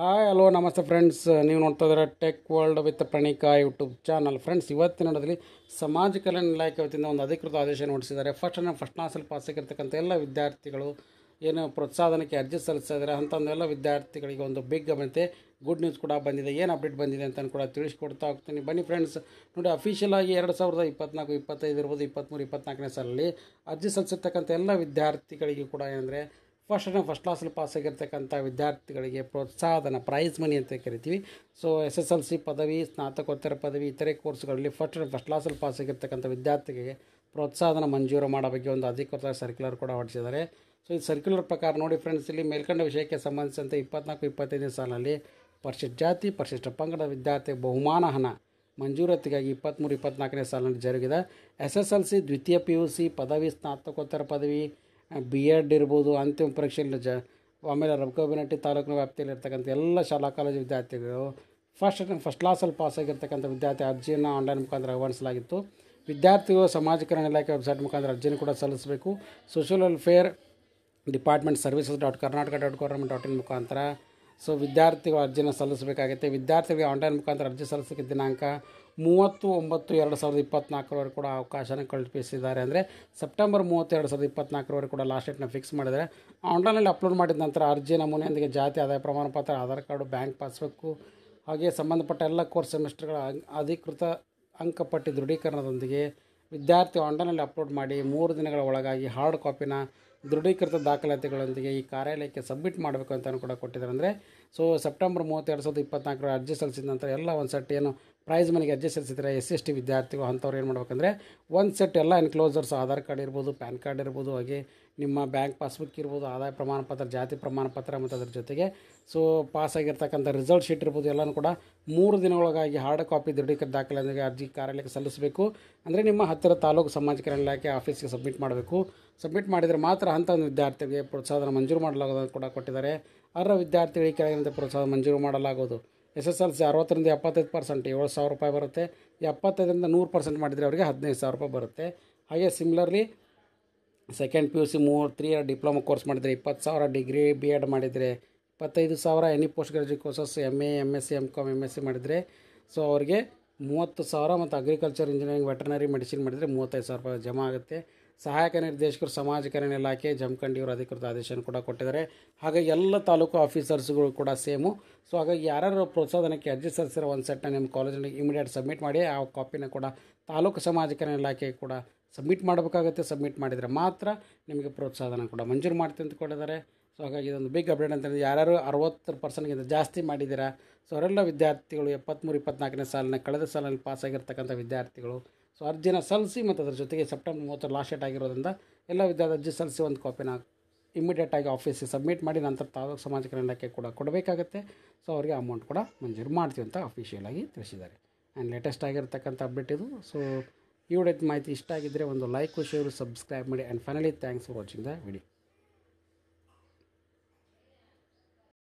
hi hello ನಮಸ್ತೆ friends ನೀವು ನೋಡ್ತಾ ಇದ್ದೀರಾ tech world with Pranika YouTube channel friends ಇವತ್ತಿನ ದಿನದಲ್ಲಿ ಸಮಾಜ ಕಲ್ಯಾಣ ಇಲಾಖೆ ವತಿಯಿಂದ ಒಂದು ಅಧಿಕೃತ ಆದೇಶ ನೋಡಿಸಿದ್ದಾರೆ ಫಸ್ಟ್ ನಾನು ಫಸ್ಟ್ ಕ್ಲಾಸಲ್ಲಿ ಆಗಿರ್ತಕ್ಕಂಥ ಎಲ್ಲ ವಿದ್ಯಾರ್ಥಿಗಳು ಏನು ಪ್ರೋತ್ಸಾಹನಕ್ಕೆ ಅರ್ಜಿ ಸಲ್ಲಿಸಿದ್ರೆ ಇದ್ದಾರೆ ಒಂದೆಲ್ಲ ವಿದ್ಯಾರ್ಥಿಗಳಿಗೆ ಒಂದು ಬಿಗ್ ಗಮನತೆ ಗುಡ್ ನ್ಯೂಸ್ ಕೂಡ ಬಂದಿದೆ ಏನು ಅಪ್ಡೇಟ್ ಬಂದಿದೆ ಅಂತ ಕೂಡ ತಿಳಿಸ್ಕೊಡ್ತಾ ಹೋಗ್ತೀನಿ ಬನ್ನಿ ಫ್ರೆಂಡ್ಸ್ ನೋಡಿ ಅಫಿಷಿಯಲ್ ಆಗಿ ಎರಡು ಸಾವಿರದ ಇಪ್ಪತ್ನಾಲ್ಕು ಇಪ್ಪತ್ತೈದು ಇರ್ಬೋದು ಇಪ್ಪತ್ತ್ಮೂರು ಇಪ್ಪತ್ತ್ನಾಲ್ಕನೇ ಸಾಲಲ್ಲಿ ಅರ್ಜಿ ಸಲ್ಲಿಸಿರ್ತಕ್ಕಂಥ ಎಲ್ಲ ವಿದ್ಯಾರ್ಥಿಗಳಿಗೆ ಕೂಡ ಏನಂದರೆ ಫಸ್ಟ್ನೇ ಫಸ್ಟ್ ಕ್ಲಾಸಲ್ಲಿ ಪಾಸಾಗಿರ್ತಕ್ಕಂಥ ವಿದ್ಯಾರ್ಥಿಗಳಿಗೆ ಪ್ರೋತ್ಸಾಹನ ಪ್ರೈಸ್ ಮನಿ ಅಂತ ಕರಿತೀವಿ so S S L C ಪದವಿ ಸ್ನಾತಕೋತ್ತರ ಪದವಿ ಇತರೆ ಕೋರ್ಸ್ಗಳಲ್ಲಿ ಫಸ್ಟ್ ಫಸ್ಟ್ ಕ್ಲಾಸಲ್ಲಿ ಪಾಸಾಗಿರ್ತಕ್ಕಂಥ ವಿದ್ಯಾರ್ಥಿಗಳಿಗೆ ಪ್ರೋತ್ಸಾಹನ ಮಂಜೂರು ಮಾಡೋ ಬಗ್ಗೆ ಒಂದು ಅಧಿಕೃತ ಸರ್ಕ್ಯುಲರ್ ಕೂಡ ಹೊರಡಿಸಿದ್ದಾರೆ ಸೊ ಈ ಸರ್ಕ್ಯುಲರ್ ಪ್ರಕಾರ ನೋಡಿ ಫ್ರೆಂಡ್ಸ್ ಇಲ್ಲಿ ಮೇಲ್ಕಂಡ ವಿಷಯಕ್ಕೆ ಸಂಬಂಧಿಸಿದಂತೆ ಇಪ್ಪತ್ನಾಲ್ಕು ಇಪ್ಪತ್ತೈದನೇ ಸಾಲಲ್ಲಿ ಪರಿಶಿಷ್ಟ ಜಾತಿ ಪರಿಶಿಷ್ಟ ಪಂಗಡ ವಿದ್ಯಾರ್ಥಿ ಬಹುಮಾನ ಹಣ ಮಂಜೂರಾತಿಗಾಗಿ ಇಪ್ಪತ್ತ್ಮೂರು ಇಪ್ಪತ್ನಾಲ್ಕನೇ ಸಾಲಿನಲ್ಲಿ ಜರುಗಿದ ಎಸ್ ಎಸ್ ಎಲ್ ಸಿ ದ್ವಿತೀಯ ಪಿ ಯು ಸಿ ಪದವಿ ಸ್ನಾತಕೋತ್ತರ ಪದವಿ ಬಿ ಎಡ್ ಇರ್ಬೋದು ಅಂತಿಮ ಪರೀಕ್ಷೆಯಲ್ಲಿ ಜ ಆಮೇಲೆ ರಬಕಬಿನಟ್ಟಿ ತಾಲೂಕಿನ ವ್ಯಾಪ್ತಿಯಲ್ಲಿ ಇರ್ತಕ್ಕಂಥ ಎಲ್ಲ ಶಾಲಾ ಕಾಲೇಜು ವಿದ್ಯಾರ್ಥಿಗಳು ಫಸ್ಟ್ ಫಸ್ಟ್ ಕ್ಲಾಸಲ್ಲಿ ಪಾಸಾಗಿರ್ತಕ್ಕಂಥ ವಿದ್ಯಾರ್ಥಿ ಅರ್ಜಿಯನ್ನು ಆನ್ಲೈನ್ ಮುಖಾಂತರ ಆಹ್ವಾನಿಸಲಾಗಿತ್ತು ವಿದ್ಯಾರ್ಥಿಗಳು ಸಮಾಜ ಕಲ್ಯಾಣ ಇಲಾಖೆ ವೆಬ್ಸೈಟ್ ಮುಖಾಂತರ ಅರ್ಜಿಯನ್ನು ಕೂಡ ಸಲ್ಲಿಸಬೇಕು social welfare department services dot Karnataka dot government dot in ಮುಖಾಂತರ ಸೊ ವಿದ್ಯಾರ್ಥಿಗಳು ಅರ್ಜಿನ ಸಲ್ಲಿಸಬೇಕಾಗುತ್ತೆ ವಿದ್ಯಾರ್ಥಿಗಳಿಗೆ ಆನ್ಲೈನ್ ಮುಖಾಂತರ ಅರ್ಜಿ ಸಲ್ಲಿಸೋಕ್ಕೆ ದಿನಾಂಕ ಮೂವತ್ತು ಒಂಬತ್ತು ಎರಡು ಸಾವಿರದ ಇಪ್ಪತ್ನಾಲ್ಕರವರೆಗೆ ಕೂಡ ಅವಕಾಶನ ಕಲ್ಪಿಸಿದ್ದಾರೆ ಅಂದರೆ ಸೆಪ್ಟೆಂಬರ್ ಎರಡು ಸಾವಿರದ ಇಪ್ಪತ್ತ್ನಾಲ್ಕರವರೆಗೆ ಕೂಡ ಲಾಸ್ಟ್ ಡೇಟ್ನ ಫಿಕ್ಸ್ ಮಾಡಿದರೆ ಆನ್ಲೈನಲ್ಲಿ ಅಪ್ಲೋಡ್ ಮಾಡಿದ ನಂತರ ಅರ್ಜಿ ನಮೂನೆಯೊಂದಿಗೆ ಜಾತಿ ಆದಾಯ ಪ್ರಮಾಣ ಪತ್ರ ಆಧಾರ್ ಕಾರ್ಡು ಬ್ಯಾಂಕ್ ಪಾಸ್ಬುಕ್ಕು ಹಾಗೆಯೇ ಸಂಬಂಧಪಟ್ಟ ಎಲ್ಲ ಕೋರ್ಸ್ ಸೆಮಿಸ್ಟರ್ಗಳ ಅಧಿಕೃತ ಅಂಕಪಟ್ಟಿ ದೃಢೀಕರಣದೊಂದಿಗೆ ವಿದ್ಯಾರ್ಥಿ ಆನ್ಲೈನಲ್ಲಿ ಅಪ್ಲೋಡ್ ಮಾಡಿ ಮೂರು ದಿನಗಳ ಒಳಗಾಗಿ ಹಾರ್ಡ್ ಕಾಪಿನ ದೃಢೀಕೃತ ದಾಖಲಾತಿಗಳೊಂದಿಗೆ ಈ ಕಾರ್ಯಾಲಯಕ್ಕೆ ಸಬ್ಮಿಟ್ ಮಾಡಬೇಕು ಅಂತಲೂ ಕೂಡ ಕೊಟ್ಟಿದ್ದಾರೆ ಅಂದರೆ ಸೊ ಸೆಪ್ಟೆಂಬರ್ ಮೂವತ್ತೆರಡು ಸಾವಿರದ ಇಪ್ಪತ್ನಾಲ್ಕರ ಅರ್ಜಿ ಸಲ್ಲಿಸಿದ ನಂತರ ಎಲ್ಲ ಒಂದು ಸಟ್ಟಿಯನ್ನು ಏನು ಪ್ರೈಸ್ ಮನೆಗೆ ಅರ್ಜಿ ಸಲ್ಲಿಸಿದರೆ ಎಸ್ ಎಸ್ ಟಿ ವಿದ್ಯಾರ್ಥಿಗಳು ಅಂಥವ್ರು ಏನು ಮಾಡ್ಬೇಕಂದ್ರೆ ಒಂದು ಸೆಟ್ ಎಲ್ಲ ಎನ್ಕ್ಲೋಸರ್ಸ್ ಆಧಾರ್ ಕಾರ್ಡ್ ಇರ್ಬೋದು ಪ್ಯಾನ್ ಕಾರ್ಡ್ ಇರ್ಬೋದು ಹಾಗೆ ನಿಮ್ಮ ಬ್ಯಾಂಕ್ ಪಾಸ್ಬುಕ್ ಇರ್ಬೋದು ಆದಾಯ ಪ್ರಮಾಣ ಪತ್ರ ಜಾತಿ ಪ್ರಮಾಣ ಪತ್ರ ಮತ್ತು ಅದರ ಜೊತೆಗೆ ಸೊ ಪಾಸಾಗಿರ್ತಕ್ಕಂಥ ರಿಸಲ್ಟ್ ಶೀಟ್ ಇರ್ಬೋದು ಎಲ್ಲನೂ ಕೂಡ ಮೂರು ದಿನಗಳಿಗಾಗಿ ಹಾರ್ಡ್ ಕಾಪಿ ದೃಢೀಕೃತ ದಾಖಲೆ ಅರ್ಜಿ ಕಾರ್ಯಾಲಯಕ್ಕೆ ಸಲ್ಲಿಸಬೇಕು ಅಂದರೆ ನಿಮ್ಮ ಹತ್ತಿರ ತಾಲೂಕು ಸಮಾಜ ಕಲ್ಯಾಣ ಇಲಾಖೆ ಆಫೀಸ್ಗೆ ಸಬ್ಮಿಟ್ ಮಾಡಬೇಕು ಸಬ್ಮಿಟ್ ಮಾಡಿದರೆ ಮಾತ್ರ ಅಂಥ ಒಂದು ವಿದ್ಯಾರ್ಥಿಗಳಿಗೆ ಪ್ರೋತ್ಸಾಹನ ಮಂಜೂರು ಮಾಡಲಾಗೋದನ್ನು ಕೂಡ ಕೊಟ್ಟಿದ್ದಾರೆ ಅರ್ಹ ವಿದ್ಯಾರ್ಥಿಗಳಿಗೆ ಕೆಳಗಿನಂತೆ ಪ್ರೋತ್ಸಾಹ ಮಂಜೂರು ಮಾಡಲಾಗುವುದು ಎಸ್ ಎಸ್ ಎಲ್ ಸಿ ಅರವತ್ತರಿಂದ ಎಪ್ಪತ್ತೈದು ಪರ್ಸೆಂಟ್ ಏಳು ಸಾವಿರ ರೂಪಾಯಿ ಬರುತ್ತೆ ಎಪ್ಪತ್ತೈದರಿಂದ ನೂರು ಪರ್ಸೆಂಟ್ ಮಾಡಿದರೆ ಅವರಿಗೆ ಹದಿನೈದು ಸಾವಿರ ರೂಪಾಯಿ ಬರುತ್ತೆ ಹಾಗೆ similarly second P U C ಮೂರು ತ್ರೀ ಇಯರ್ ಡಿಪ್ಲೊಮಾ ಕೋರ್ಸ್ ಮಾಡಿದರೆ ಇಪ್ಪತ್ತು ಸಾವಿರ ಡಿಗ್ರಿ ಬಿ ಎಡ್ ಮಾಡಿದರೆ ಇಪ್ಪತ್ತೈದು ಸಾವಿರ any post graduate courses M A M S C M Com M S C ಮಾಡಿದರೆ ಸೊ ಅವರಿಗೆ ಮೂವತ್ತು ಸಾವಿರ ಮತ್ತು ಅಗ್ರಿಕಲ್ಚರ್ ಇಂಜಿನಿಯರಿಂಗ್ ವೆಟರ್ನರಿ ಮೆಡಿಸಿನ್ ಮಾಡಿದರೆ ಮೂವತ್ತೈದು ಸಾವಿರ ರೂಪಾಯಿ ಜಮಾ ಆಗುತ್ತೆ ಸಹಾಯಕ ನಿರ್ದೇಶಕರು ಸಮಾಜ ಕಲ್ಯಾಣ ಇಲಾಖೆ ಜಮಖಂಡಿಯವರು ಅಧಿಕೃತ ಆದೇಶವನ್ನು ಕೂಡ ಕೊಟ್ಟಿದ್ದಾರೆ ಹಾಗೆ ಎಲ್ಲ ತಾಲೂಕು ಆಫೀಸರ್ಸ್ಗಳು ಕೂಡ ಸೇಮು ಸೊ ಹಾಗಾಗಿ ಯಾರ್ಯಾರು ಪ್ರೋತ್ಸಾಹನಕ್ಕೆ ಅರ್ಜಿ ಸಲ್ಲಿಸಿರೋ ಒಂದು ಸೆಟ್ನ ನಿಮ್ಮ ಕಾಲೇಜಿನಲ್ಲಿ ಇಮಿಡಿಯೇಟ್ ಸಬ್ಮಿಟ್ ಮಾಡಿ ಆ ಕಾಪಿನ ಕೂಡ ತಾಲೂಕು ಸಮಾಜ ಕಲ್ಯಾಣ ಇಲಾಖೆಗೆ ಕೂಡ ಸಬ್ಮಿಟ್ ಮಾಡಬೇಕಾಗುತ್ತೆ ಸಬ್ಮಿಟ್ ಮಾಡಿದರೆ ಮಾತ್ರ ನಿಮಗೆ ಪ್ರೋತ್ಸಾಹನ ಕೂಡ ಮಂಜೂರು ಮಾಡ್ತೀನಿ ಅಂತ ಕೊಟ್ಟಿದ್ದಾರೆ ಸೊ ಹಾಗಾಗಿ ಇದೊಂದು ಬಿಗ್ ಅಪ್ಡೇಟ್ ಅಂತಂದರೆ ಯಾರು ಅರವತ್ತು ಪರ್ಸೆಂಟ್ಗಿಂತ ಜಾಸ್ತಿ ಮಾಡಿದ್ದೀರಾ ಸೊ ಅವರೆಲ್ಲ ವಿದ್ಯಾರ್ಥಿಗಳು ಎಪ್ಪತ್ತ್ಮೂರು ಇಪ್ಪತ್ನಾಲ್ಕನೇ ಸಾಲಿನ ಕಳೆದ ಸಾಲಲ್ಲಿ ಪಾಸಾಗಿರ್ತಕ್ಕಂಥ ವಿದ್ಯಾರ್ಥಿಗಳು ಸೊ ಅರ್ಜಿನ ಸಲ್ಲಿಸಿ ಮತ್ತು ಅದರ ಜೊತೆಗೆ ಸೆಪ್ಟೆಂಬರ್ ಮೂವತ್ತರ ಲಾಸ್ಟ್ ಡೇಟ್ ಆಗಿರೋದ್ರಿಂದ ಎಲ್ಲ ವಿದ್ಯಾರ್ಥಿ ಅರ್ಜಿ ಸಲ್ಲಿಸಿ ಒಂದು ಕಾಪಿನ ಇಮ್ಮಿಡಿಯೇಟಾಗಿ ಆಫೀಸಿಗೆ ಸಬ್ಮಿಟ್ ಮಾಡಿ ನಂತರ ತಾವು ಸಮಾಜ ಕಲ್ಯಾಣಕ್ಕೆ ಕೂಡ ಕೊಡಬೇಕಾಗುತ್ತೆ ಸೊ ಅವರಿಗೆ ಅಮೌಂಟ್ ಕೂಡ ಮಂಜೂರು ಮಾಡ್ತೀವಿ ಅಂತ ಅಫಿಷಿಯಲಾಗಿ ತಿಳಿಸಿದ್ದಾರೆ ಆ್ಯಂಡ್ ಲೇಟೆಸ್ಟ್ ಆಗಿರ್ತಕ್ಕಂಥ ಅಪ್ಡೇಟ್ ಇದು ಸೊ ಈ ವಿಡಿಯೋದ ಮಾಹಿತಿ ಇಷ್ಟ ಆಗಿದ್ದರೆ ಒಂದು ಲೈಕು ಶೇರು ಸಬ್ಸ್ಕ್ರೈಬ್ ಮಾಡಿ and finally thanks for watching the video